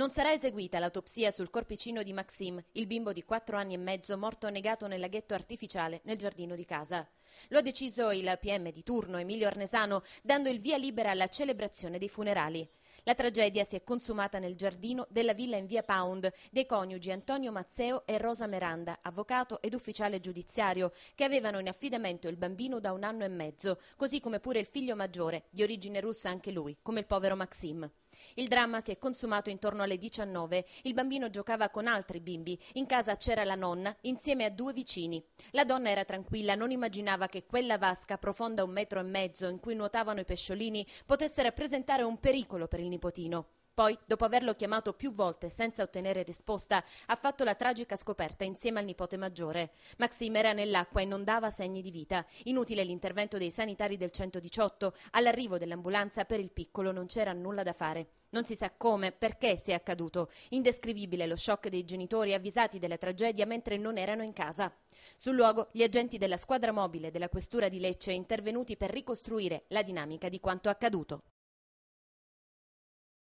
Non sarà eseguita l'autopsia sul corpicino di Maxim, il bimbo di quattro anni e mezzo morto annegato nel laghetto artificiale nel giardino di casa. Lo ha deciso il PM di turno Emilio Arnesano, dando il via libera alla celebrazione dei funerali. La tragedia si è consumata nel giardino della villa in via Pound dei coniugi Antonio Mazzeo e Rosa Meranda, avvocato ed ufficiale giudiziario, che avevano in affidamento il bambino da un anno e mezzo, così come pure il figlio maggiore, di origine russa anche lui, come il povero Maxim. Il dramma si è consumato intorno alle 19. Il bambino giocava con altri bimbi. In casa c'era la nonna, insieme a due vicini. La donna era tranquilla, non immaginava che quella vasca, profonda un metro e mezzo, in cui nuotavano i pesciolini, potesse rappresentare un pericolo per il nipotino. Poi, dopo averlo chiamato più volte senza ottenere risposta, ha fatto la tragica scoperta insieme al nipote maggiore. Maxim era nell'acqua e non dava segni di vita. Inutile l'intervento dei sanitari del 118. All'arrivo dell'ambulanza per il piccolo non c'era nulla da fare. Non si sa come, perché sia accaduto. Indescrivibile lo shock dei genitori avvisati della tragedia mentre non erano in casa. Sul luogo, gli agenti della squadra mobile della Questura di Lecce intervenuti per ricostruire la dinamica di quanto accaduto.